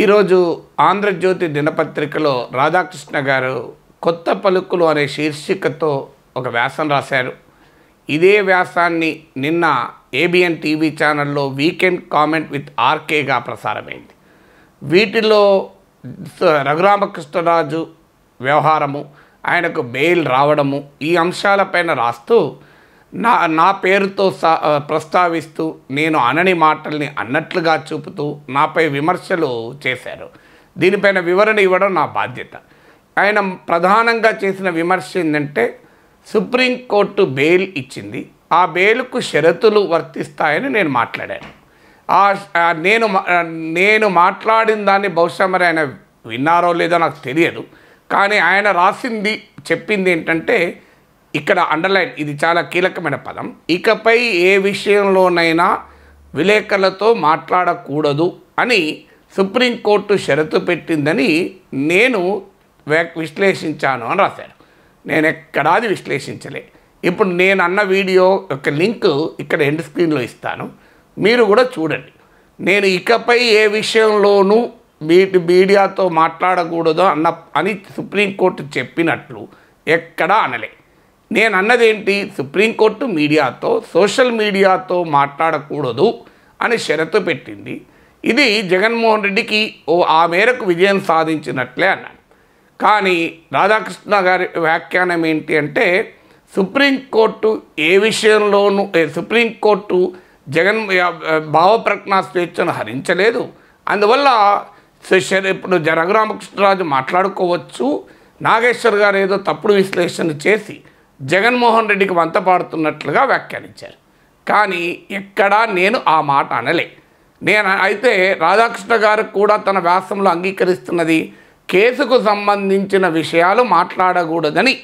ఈరోజు ఆంధ్రజ్యోతి దినపత్రికలో రాధాకృష్ణ గారు కొత్త పలుకులు అనే శీర్షికతో ఒక వ్యాసం రాశారు ఇదే వ్యాసాన్ని నిన్న ఏబిఎన్ టీవీ ఛానల్లో వీకెండ్ కామెంట్ విత్ ఆర్కేగా ప్రసారమైంది వీటిలో రఘురామకృష్ణరాజు వ్యవహారము ఆయనకు బెయిల్ రావడము ఈ అంశాలపైన రాస్తూ నా నా పేరుతో ప్రస్తావిస్తూ నేను అనని మాటల్ని అన్నట్లుగా చూపుతూ నాపై విమర్శలు చేశారు దీనిపైన వివరణ ఇవ్వడం నా బాధ్యత ఆయన ప్రధానంగా చేసిన విమర్శ ఏంటంటే సుప్రీంకోర్టు బెయిల్ ఇచ్చింది ఆ బెయిల్కు షరతులు వర్తిస్తాయని నేను మాట్లాడాను ఆ నేను నేను మాట్లాడిన దాన్ని బహుశా మరి ఆయన విన్నారో లేదో నాకు తెలియదు కానీ ఆయన రాసింది చెప్పింది ఏంటంటే ఇక్కడ అండర్లైన్ ఇది చాలా కీలకమైన పదం ఇకపై ఏ విషయంలోనైనా విలేకరులతో మాట్లాడకూడదు అని సుప్రీంకోర్టు షరతు పెట్టిందని నేను విశ్లేషించాను అని రాశాడు నేను ఎక్కడా అది విశ్లేషించలే ఇప్పుడు నేను అన్న వీడియో యొక్క లింక్ ఇక్కడ ఎండ్ స్క్రీన్లో ఇస్తాను మీరు కూడా చూడండి నేను ఇకపై ఏ విషయంలోనూ వీటి మీడియాతో మాట్లాడకూడదు అన్న అని సుప్రీంకోర్టు చెప్పినట్లు ఎక్కడా అనలే నేను అన్నదేంటి సుప్రీంకోర్టు మీడియాతో సోషల్ మీడియాతో మాట్లాడకూడదు అని షరతు పెట్టింది ఇది జగన్మోహన్ రెడ్డికి ఓ ఆ మేరకు విజయం సాధించినట్లే అన్నాడు కానీ రాధాకృష్ణ గారి వ్యాఖ్యానం ఏంటి అంటే సుప్రీంకోర్టు ఏ విషయంలోనూ సుప్రీంకోర్టు జగన్ భావప్రజ్ఞా స్వేచ్ఛను హరించలేదు అందువల్ల ఇప్పుడు రఘురామకృష్ణరాజు మాట్లాడుకోవచ్చు నాగేశ్వర్ గారు ఏదో తప్పుడు విశ్లేషణ చేసి జగన్మోహన్ రెడ్డికి వంత పాడుతున్నట్లుగా వ్యాఖ్యానించారు కానీ ఎక్కడా నేను ఆ మాట అనలే నేను అయితే రాధాకృష్ణ గారు కూడా తన వ్యాసంలో అంగీకరిస్తున్నది కేసుకు సంబంధించిన విషయాలు మాట్లాడకూడదని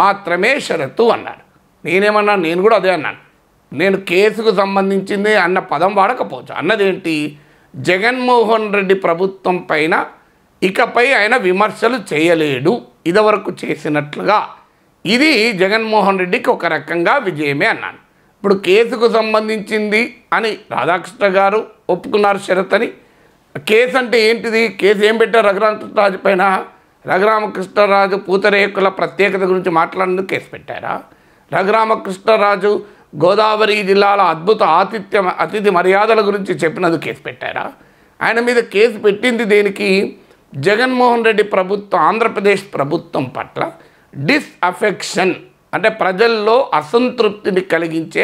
మాత్రమే షరతు అన్నాడు నేనేమన్నా నేను కూడా అదే అన్నాను నేను కేసుకు సంబంధించింది అన్న పదం వాడకపోవచ్చు అన్నదేంటి జగన్మోహన్ రెడ్డి ప్రభుత్వం పైన ఇకపై ఆయన విమర్శలు చేయలేడు ఇదివరకు చేసినట్లుగా ఇది జగన్మోహన్ రెడ్డికి ఒక రకంగా విజయమే అన్నాను ఇప్పుడు కేసుకు సంబంధించింది అని రాధాకృష్ణ గారు ఒప్పుకున్నారు షరత్ అని కేసు అంటే ఏంటిది కేసు ఏం పెట్టారు రఘురామకృష్ణరాజు పైన రఘురామకృష్ణరాజు పూతరేకుల ప్రత్యేకత గురించి మాట్లాడిన కేసు పెట్టారా రఘురామకృష్ణరాజు గోదావరి జిల్లాల అద్భుత ఆతిథ్య అతిథి మర్యాదల గురించి చెప్పినందుకు కేసు పెట్టారా ఆయన మీద కేసు పెట్టింది దేనికి జగన్మోహన్ రెడ్డి ప్రభుత్వం ఆంధ్రప్రదేశ్ ప్రభుత్వం పట్ల డిస్అఫెక్షన్ అంటే ప్రజల్లో అసంతృప్తిని కలిగించే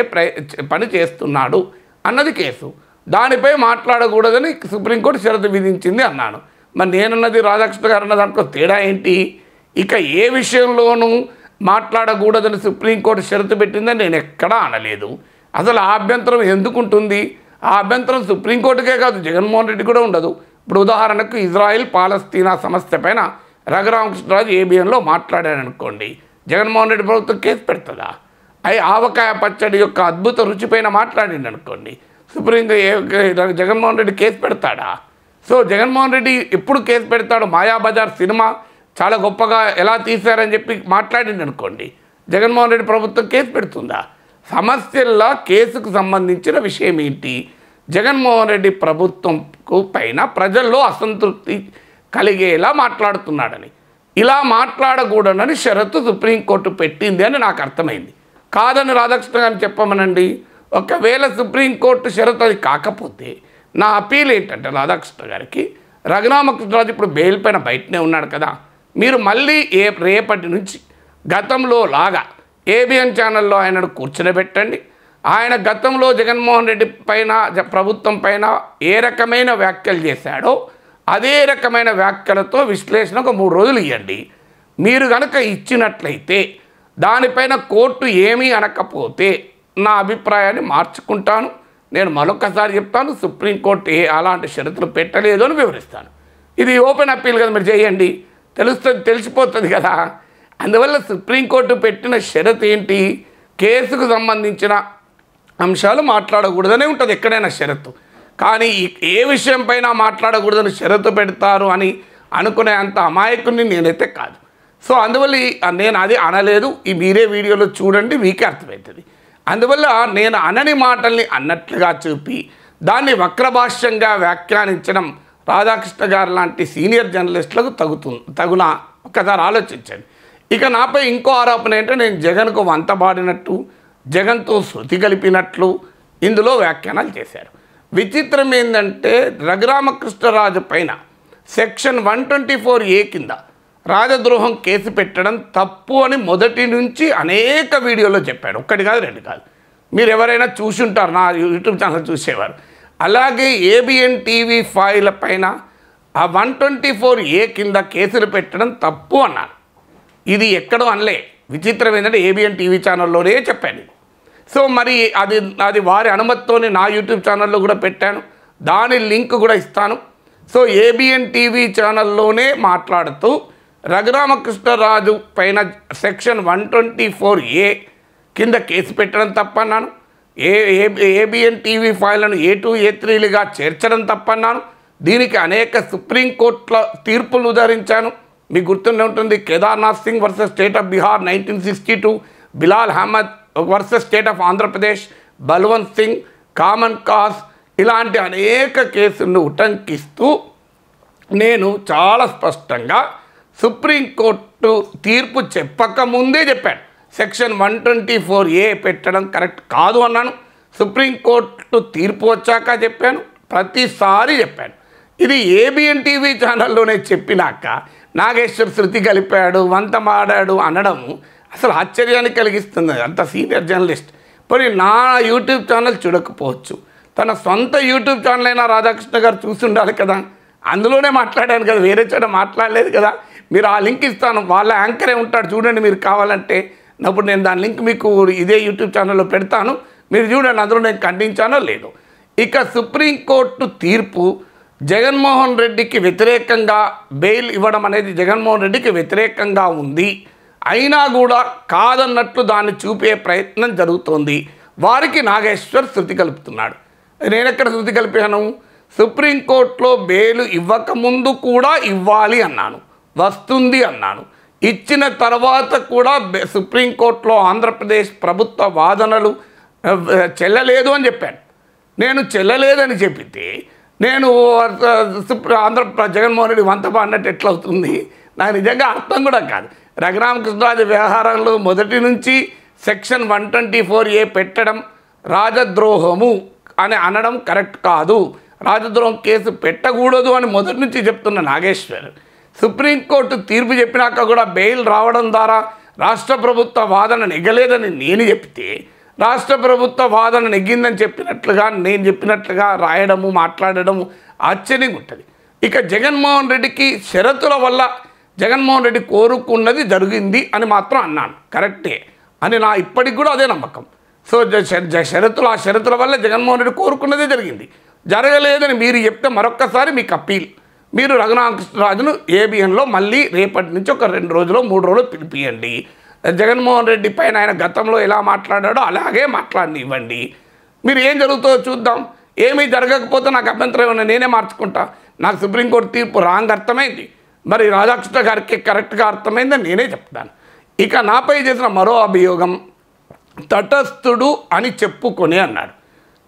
పని చేస్తున్నాడు అన్నది కేసు దానిపై మాట్లాడకూడదని సుప్రీంకోర్టు షరతు విధించింది అన్నాను మరి నేనున్నది రాధాకృష్ణ గారు అన్న దాంట్లో తేడా ఏంటి ఇక ఏ విషయంలోనూ మాట్లాడకూడదని సుప్రీంకోర్టు షరతు పెట్టిందని నేను ఎక్కడా అనలేదు అసలు ఆ అభ్యంతరం ఎందుకుంటుంది ఆ అభ్యంతరం సుప్రీంకోర్టుకే కాదు జగన్మోహన్ రెడ్డి కూడా ఉండదు ఇప్పుడు ఉదాహరణకు ఇజ్రాయిల్ పాలస్తీనా సమస్య పైన రఘురామకృష్ణరాజు ఏబిఎన్లో అనుకోండి జగన్మోహన్ రెడ్డి ప్రభుత్వం కేసు పెడుతుందా అవి ఆవకాయ పచ్చడి యొక్క అద్భుత రుచిపైన మాట్లాడింది అనుకోండి సుప్రీం జగన్మోహన్ రెడ్డి కేసు పెడతాడా సో జగన్మోహన్ రెడ్డి ఎప్పుడు కేసు పెడతాడు మాయాబజార్ సినిమా చాలా గొప్పగా ఎలా తీశారని చెప్పి మాట్లాడింది అనుకోండి జగన్మోహన్ రెడ్డి ప్రభుత్వం కేసు పెడుతుందా సమస్యల్లో కేసుకు సంబంధించిన విషయం ఏంటి జగన్మోహన్ రెడ్డి ప్రభుత్వంకు పైన ప్రజల్లో అసంతృప్తి కలిగేలా మాట్లాడుతున్నాడని ఇలా మాట్లాడకూడదని షరతు సుప్రీంకోర్టు పెట్టింది అని నాకు అర్థమైంది కాదని రాధాకృష్ణ గారిని చెప్పమనండి ఒకవేళ సుప్రీంకోర్టు షరతు అది కాకపోతే నా అపీల్ ఏంటంటే రాధాకృష్ణ గారికి రఘురామకృష్ణరాజు ఇప్పుడు బెయిల్ పైన బయటనే ఉన్నాడు కదా మీరు మళ్ళీ ఏ రేపటి నుంచి గతంలో లాగా ఏబిఎన్ ఛానల్లో ఆయనను కూర్చునబెట్టండి ఆయన గతంలో జగన్మోహన్ రెడ్డి పైన ప్రభుత్వం పైన ఏ రకమైన వ్యాఖ్యలు చేశాడో అదే రకమైన వ్యాఖ్యలతో విశ్లేషణ ఒక మూడు రోజులు ఇవ్వండి మీరు కనుక ఇచ్చినట్లయితే దానిపైన కోర్టు ఏమీ అనకపోతే నా అభిప్రాయాన్ని మార్చుకుంటాను నేను మరొకసారి చెప్తాను సుప్రీంకోర్టు ఏ అలాంటి షరతులు పెట్టలేదు అని వివరిస్తాను ఇది ఓపెన్ అప్పీల్ కదా మీరు చేయండి తెలుస్తుంది తెలిసిపోతుంది కదా అందువల్ల సుప్రీంకోర్టు పెట్టిన షరత్ ఏంటి కేసుకు సంబంధించిన అంశాలు మాట్లాడకూడదనే ఉంటుంది ఎక్కడైనా షరతు కానీ ఏ విషయంపైన మాట్లాడకూడదని షరతు పెడతారు అని అనుకునే అంత అమాయకుని నేనైతే కాదు సో అందువల్ల నేను అది అనలేదు ఈ మీరే వీడియోలో చూడండి మీకే అర్థమవుతుంది అందువల్ల నేను అనని మాటల్ని అన్నట్లుగా చూపి దాన్ని వక్రభాష్యంగా వ్యాఖ్యానించడం రాధాకృష్ణ గారు లాంటి సీనియర్ జర్నలిస్టులకు తగుతుంది తగున ఒకసారి ఆలోచించండి ఇక నాపై ఇంకో ఆరోపణ ఏంటంటే నేను జగన్కు వంతబాడినట్టు జగన్తో శృతి కలిపినట్లు ఇందులో వ్యాఖ్యానాలు చేశారు విచిత్రం ఏంటంటే రఘురామకృష్ణరాజు పైన section one twenty four A కింద రాజద్రోహం కేసు పెట్టడం తప్పు అని మొదటి నుంచి అనేక వీడియోలో చెప్పాడు ఒక్కటి కాదు రెండు కాదు మీరు ఎవరైనా చూసి ఉంటారు నా యూట్యూబ్ ఛానల్ చూసేవారు అలాగే ఏబిఎన్ టీవీ ఫైల్ పైన ఆ వన్ ట్వంటీ ఫోర్ ఏ కింద కేసులు పెట్టడం తప్పు అన్నారు ఇది ఎక్కడో అనలే విచిత్రం ఏంటంటే ఏబిఎన్ టీవీ ఛానల్లోనే చెప్పాను సో మరి అది అది వారి అనుమతితోని నా యూట్యూబ్ ఛానల్లో కూడా పెట్టాను దాని లింక్ కూడా ఇస్తాను సో ఏబిఎన్ టీవీ ఛానల్లోనే మాట్లాడుతూ రఘురామకృష్ణరాజు పైన section one twenty four A కింద కేసు పెట్టడం తప్పన్నాను ఏ ఏబిఎన్ టీవీ ఫైళ్లను ఏ టూ ఏ త్రీలుగా చేర్చడం తప్పన్నాను దీనికి అనేక సుప్రీంకోర్టుల తీర్పులు ఉదరించాను మీకు గుర్తుండే ఉంటుంది Kedarnath Singh versus state of Bihar nineteen sixty two Bilal Ahmad versus state of Andhra Pradesh Balwant Singh common cause ఇలాంటి అనేక కేసులను ఉటంకిస్తూ నేను చాలా స్పష్టంగా సుప్రీంకోర్టు తీర్పు చెప్పకముందే చెప్పాను section one twenty four A పెట్టడం కరెక్ట్ కాదు అన్నాను సుప్రీంకోర్టు తీర్పు వచ్చాక చెప్పాను ప్రతిసారి చెప్పాను ఇది ఏబిఎన్ టీవీ ఛానల్లోనే చెప్పినాక నాగేశ్వర్ శృతి కలిపాడు వంతమాడాడు అనడము అసలు ఆశ్చర్యాన్ని కలిగిస్తుంది అంత సీనియర్ జర్నలిస్ట్ మరి నా యూట్యూబ్ ఛానల్ చూడకపోవచ్చు తన సొంత యూట్యూబ్ ఛానల్ అయినా రాధాకృష్ణ గారు చూసి ఉండాలి కదా అందులోనే మాట్లాడాను కదా వేరే చోట మాట్లాడలేదు కదా మీరు ఆ లింక్ ఇస్తాను వాళ్ళ యాంకరే ఉంటాడు చూడండి మీరు కావాలంటే అప్పుడు నేను దాని లింక్ మీకు ఇదే యూట్యూబ్ ఛానల్లో పెడతాను మీరు చూడండి అందులో నేను ఖండించానో లేదు ఇక సుప్రీంకోర్టు తీర్పు జగన్మోహన్ రెడ్డికి వ్యతిరేకంగా బెయిల్ ఇవ్వడం అనేది జగన్మోహన్ రెడ్డికి వ్యతిరేకంగా ఉంది అయినా కూడా కాదన్నట్లు దాన్ని చూపే ప్రయత్నం జరుగుతోంది వారికి నాగేశ్వర్ శృతి కలుపుతున్నాడు నేనెక్కడ శృతి కలిపాను సుప్రీంకోర్టులో బెయిలు ఇవ్వకముందు కూడా ఇవ్వాలి అన్నాను వస్తుంది అన్నాను ఇచ్చిన తర్వాత కూడా సుప్రీంకోర్టులో ఆంధ్రప్రదేశ్ ప్రభుత్వ వాదనలు చెల్లలేదు అని చెప్పాను నేను చెల్లలేదని చెప్పితే నేను ఆంధ్ర జగన్మోహన్ రెడ్డి వంత అన్నట్టు ఎట్లవుతుంది నాకు నిజంగా అర్థం కూడా కాదు రఘురామకృష్ణరాజు వ్యవహారంలో మొదటి నుంచి section one twenty four A పెట్టడం రాజద్రోహము అని అనడం కరెక్ట్ కాదు రాజద్రోహం కేసు పెట్టకూడదు అని మొదటి నుంచి చెప్తున్న నాగేశ్వర్ సుప్రీంకోర్టు తీర్పు చెప్పినాక కూడా బెయిల్ రావడం ద్వారా రాష్ట్ర ప్రభుత్వ వాదన నెగ్గలేదని నేను చెప్తే రాష్ట్ర ప్రభుత్వ వాదన నెగ్గిందని చెప్పినట్లుగా నేను చెప్పినట్లుగా రాయడము మాట్లాడడము ఆశ్చర్యంగా ఉంటుంది ఇక జగన్మోహన్ రెడ్డికి షరతుల వల్ల జగన్మోహన్ రెడ్డి కోరుకున్నది జరిగింది అని మాత్రం అన్నాను కరెక్టే అని నా ఇప్పటికి కూడా అదే నమ్మకం సో షరతులు ఆ షరతుల వల్ల జగన్మోహన్ రెడ్డి కోరుకున్నదే జరిగింది జరగలేదని మీరు చెప్తే మరొక్కసారి మీకు అప్పీల్ మీరు రఘునాకృష్ణరాజును ఏబిఎన్లో మళ్ళీ రేపటి నుంచి ఒక రెండు రోజులు మూడు రోజులు పిలిపియండి జగన్మోహన్ రెడ్డి పైన ఆయన గతంలో ఎలా మాట్లాడాడో అలాగే మాట్లాడినివ్వండి మీరు ఏం జరుగుతుందో చూద్దాం ఏమీ జరగకపోతే నాకు అభ్యంతరం ఏమన్నా నేనే మార్చుకుంటా నాకు సుప్రీంకోర్టు తీర్పు రాంగ్ అర్థమైంది మరి రాధాకృష్ణ గారికి కరెక్ట్గా అర్థమైందని నేనే చెప్తాను ఇక నాపై చేసిన మరో అభియోగం తటస్థుడు అని చెప్పుకొని అన్నాడు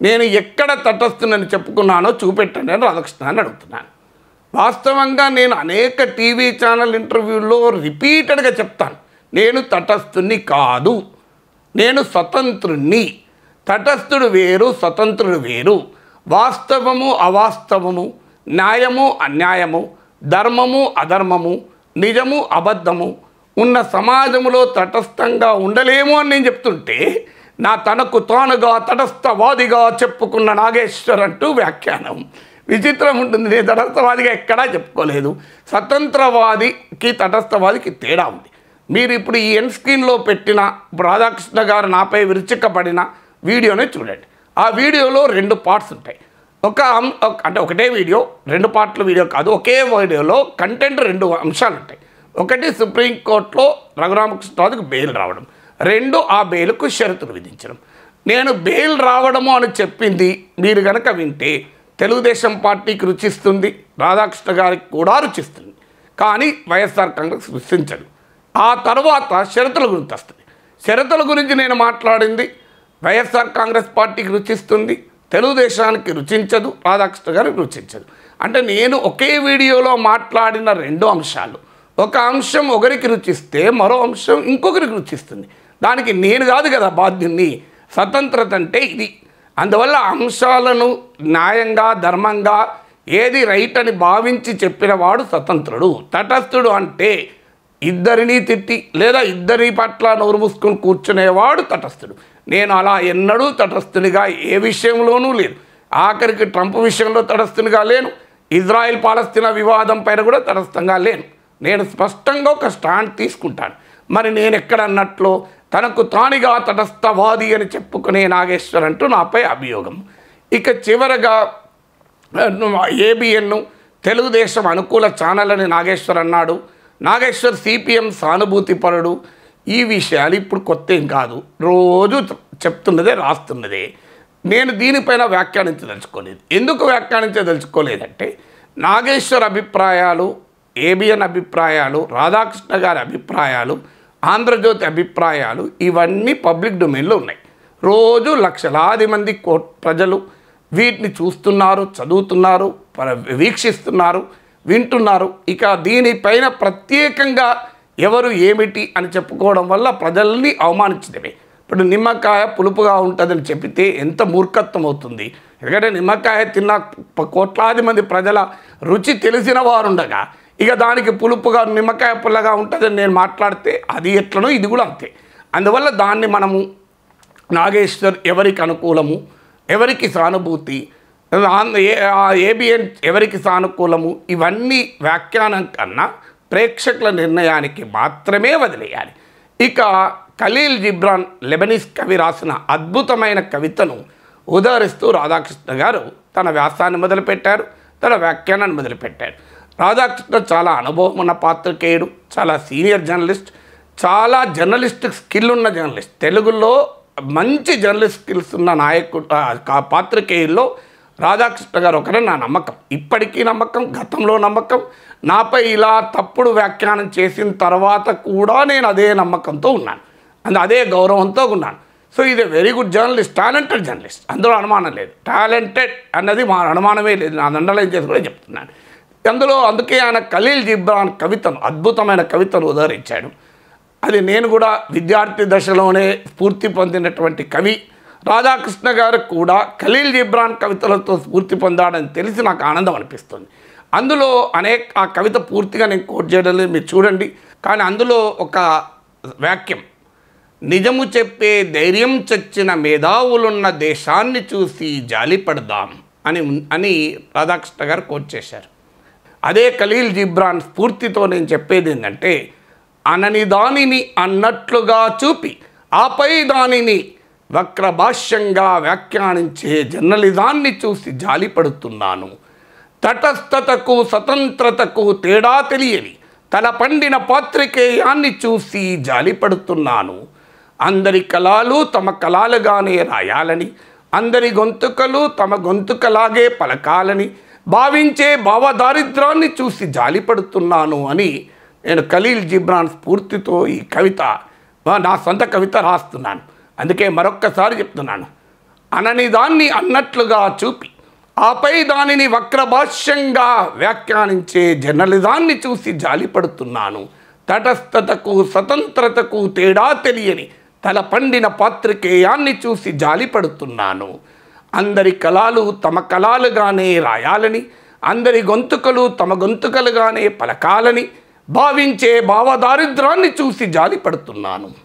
నేను ఎక్కడ తటస్థునని చెప్పుకున్నానో చూపెట్టండి అని రాధాకృష్ణ అని అడుగుతున్నాను వాస్తవంగా నేను అనేక టీవీ ఛానల్ ఇంటర్వ్యూల్లో రిపీటెడ్గా చెప్తాను నేను తటస్థుని కాదు నేను స్వతంత్రుణ్ణి తటస్థుడు వేరు స్వతంత్రుడు వేరు వాస్తవము అవాస్తవము న్యాయము అన్యాయము ధర్మము అధర్మము నిజము అబద్ధము ఉన్న సమాజములో తటస్థంగా ఉండలేము అని నేను చెప్తుంటే నా తనకు తానుగా తటస్థవాదిగా చెప్పుకున్న నాగేశ్వర్ అంటూ వ్యాఖ్యానం విచిత్రం ఉంటుంది నేను తటస్థవాదిగా ఎక్కడా చెప్పుకోలేదు స్వతంత్రవాదికి తటస్థవాదికి తేడా ఉంది మీరు ఇప్పుడు ఈ ఎన్ స్క్రీన్లో పెట్టిన రాధాకృష్ణ గారు నాపై విరుచుకపడిన వీడియోనే చూడండి ఆ వీడియోలో రెండు పార్ట్స్ ఉంటాయి ఒక అంటే ఒకటే వీడియో రెండు పార్ట్ల వీడియో కాదు ఒకే వీడియోలో కంటెంట్ రెండు అంశాలు ఉంటాయి ఒకటి సుప్రీంకోర్టులో రఘురామకృష్ణరాజుకు బెయిల్ రావడం రెండు ఆ బెయిల్కు షరతులు విధించడం నేను బెయిల్ రావడము అని చెప్పింది మీరు కనుక వింటే తెలుగుదేశం పార్టీకి రుచిస్తుంది రాధాకృష్ణ గారికి కూడా రుచిస్తుంది కానీ వైఎస్ఆర్ కాంగ్రెస్ రుచించదు ఆ తర్వాత షరతుల గురించి వస్తుంది షరతుల గురించి నేను మాట్లాడింది వైఎస్ఆర్ కాంగ్రెస్ పార్టీకి రుచిస్తుంది తెలుగుదేశానికి రుచించదు రాధాకృష్ణ గారికి రుచించదు అంటే నేను ఒకే వీడియోలో మాట్లాడిన రెండు అంశాలు ఒక అంశం ఒకరికి రుచిస్తే మరో అంశం ఇంకొకరికి రుచిస్తుంది దానికి నేను కాదు కదా బాధ్యుని స్వతంత్రత అంటే ఇది అందువల్ల అంశాలను న్యాయంగా ధర్మంగా ఏది రైట్ అని భావించి చెప్పినవాడు స్వతంత్రుడు తటస్థుడు అంటే ఇద్దరినీ తిట్టి లేదా ఇద్దరి పట్ల నోరు మూసుకొని కూర్చునేవాడు తటస్థుడు నేను అలా ఎన్నడూ తటస్థునిగా ఏ విషయంలోనూ లేదు ఆఖరికి ట్రంప్ విషయంలో తటస్థునిగా లేను ఇజ్రాయెల్ పాలస్తీనా వివాదం పైన కూడా తటస్థంగా లేను నేను స్పష్టంగా ఒక స్టాండ్ తీసుకుంటాను మరి నేను ఎక్కడ అన్నట్లు తనకు తానిగా తటస్థవాది అని చెప్పుకునే నాగేశ్వర్ అంటూ నాపై అభియోగం ఇక చివరగా ఏబిఎన్ను తెలుగుదేశం అనుకూల ఛానల్ అని నాగేశ్వర్ అన్నాడు నాగేశ్వర్ సిపిఎం సానుభూతిపరుడు ఈ విషయాలు ఇప్పుడు కొత్త ఏం కాదు రోజు చెప్తున్నదే రాస్తున్నదే నేను దీనిపైన వ్యాఖ్యానించదలుచుకోలేదు ఎందుకు వ్యాఖ్యానించదలుచుకోలేదంటే నాగేశ్వర్ అభిప్రాయాలు ఏబిఎన్ అభిప్రాయాలు రాధాకృష్ణ గారి అభిప్రాయాలు ఆంధ్రజ్యోతి అభిప్రాయాలు ఇవన్నీ పబ్లిక్ డొమైన్లో ఉన్నాయి రోజు లక్షలాది మంది ప్రజలు వీటిని చూస్తున్నారు చదువుతున్నారు వీక్షిస్తున్నారు వింటున్నారు ఇక దీనిపైన ప్రత్యేకంగా ఎవరు ఏమిటి అని చెప్పుకోవడం వల్ల ప్రజల్ని అవమానించడమే ఇప్పుడు నిమ్మకాయ పులుపుగా ఉంటుందని చెప్పితే ఎంత మూర్ఖత్వం అవుతుంది ఎందుకంటే నిమ్మకాయ తిన్న కోట్లాది మంది ప్రజల రుచి తెలిసిన వారుండగా ఇక దానికి పులుపుగా నిమ్మకాయ పుల్లగా ఉంటుందని నేను మాట్లాడితే అది ఎట్లనో ఇది కూడా అంతే అందువల్ల దాన్ని మనము నాగేశ్వర్ ఎవరికి అనుకూలము ఎవరికి సానుభూతి ఏబిఎన్ ఎవరికి సానుకూలము ఇవన్నీ వ్యాఖ్యానం కన్నా ప్రేక్షకుల నిర్ణయానికి మాత్రమే వదిలేయాలి ఇక ఖలీల్ జిబ్రాన్ లెబనీస్ కవి రాసిన అద్భుతమైన కవితను ఉదహరిస్తూ రాధాకృష్ణ గారు తన వ్యాసాన్ని మొదలుపెట్టారు తన వ్యాఖ్యానాన్ని మొదలుపెట్టారు రాధాకృష్ణ చాలా అనుభవం ఉన్న పాత్రికేయుడు చాలా సీనియర్ జర్నలిస్ట్ చాలా జర్నలిస్ట్ స్కిల్ ఉన్న జర్నలిస్ట్ తెలుగులో మంచి జర్నలిస్ట్ స్కిల్స్ ఉన్న నాయకుడు పాత్రికేయుల్లో రాధాకృష్ణ గారు ఒకరే నా నమ్మకం ఇప్పటికీ నమ్మకం గతంలో నమ్మకం నాపై ఇలా తప్పుడు వ్యాఖ్యానం చేసిన తర్వాత కూడా నేను అదే నమ్మకంతో ఉన్నాను అండ్ అదే గౌరవంతో ఉన్నాను సో ఇది very good journalist talented journalist అందులో అనుమానం లేదు టాలెంటెడ్ అన్నది మా అనుమానమే లేదు నా అండర్లైన్ చేసి కూడా చెప్తున్నాను అందులో అందుకే ఆయన ఖలీల్ జిబ్రాన్ కవితను అద్భుతమైన కవితను ఉదహరించాడు అది నేను కూడా విద్యార్థి దశలోనే స్ఫూర్తి పొందినటువంటి కవి రాధాకృష్ణ గారు కూడా ఖలీల్ జిబ్రాన్ కవితలతో స్ఫూర్తి పొందాడని తెలిసి నాకు ఆనందం అనిపిస్తుంది అందులో అనేక ఆ కవిత పూర్తిగా నేను కోట్ చేయడం లేదు మీరు చూడండి కానీ అందులో ఒక వాక్యం నిజము చెప్పే ధైర్యం చచ్చిన మేధావులున్న దేశాన్ని చూసి జాలిపడదాం అని అని రాధాకృష్ణ గారు కోట్ చేశారు అదే ఖలీల్ జిబ్రాన్ స్ఫూర్తితో నేను చెప్పేది ఏంటంటే అనని దానిని అన్నట్లుగా చూపి ఆపై దానిని వక్రభాష్యంగా వ్యాఖ్యానించే జర్నలిజాన్ని చూసి జాలిపడుతున్నాను తటస్థతకు స్వతంత్రతకు తేడా తెలియని తల పండిన పాత్రికేయాన్ని చూసి జాలిపడుతున్నాను అందరి కళాలు తమ కళాలుగానే రాయాలని అందరి గొంతుకలు తమ గొంతుకలాగే పలకాలని భావించే భావదారిద్రాన్ని చూసి జాలిపడుతున్నాను అని నేను ఖలీల్ జిబ్రాన్ స్ఫూర్తితో ఈ కవిత నా సొంత కవిత రాస్తున్నాను అందుకే మరొక్కసారి చెప్తున్నాను అనని దాన్ని అన్నట్లుగా చూపి ఆపై దానిని వక్రభాష్యంగా వ్యాఖ్యానించే జర్నలిజాన్ని చూసి జాలిపడుతున్నాను తటస్థతకు స్వతంత్రతకు తేడా తెలియని తల పండిన పాత్రికేయాన్ని చూసి జాలిపడుతున్నాను అందరి కళలు తమ కళాలుగానే రాయాలని అందరి గొంతుకలు తమ గొంతుకలుగానే పలకాలని భావించే భావదారిద్రాన్ని చూసి జాలిపడుతున్నాను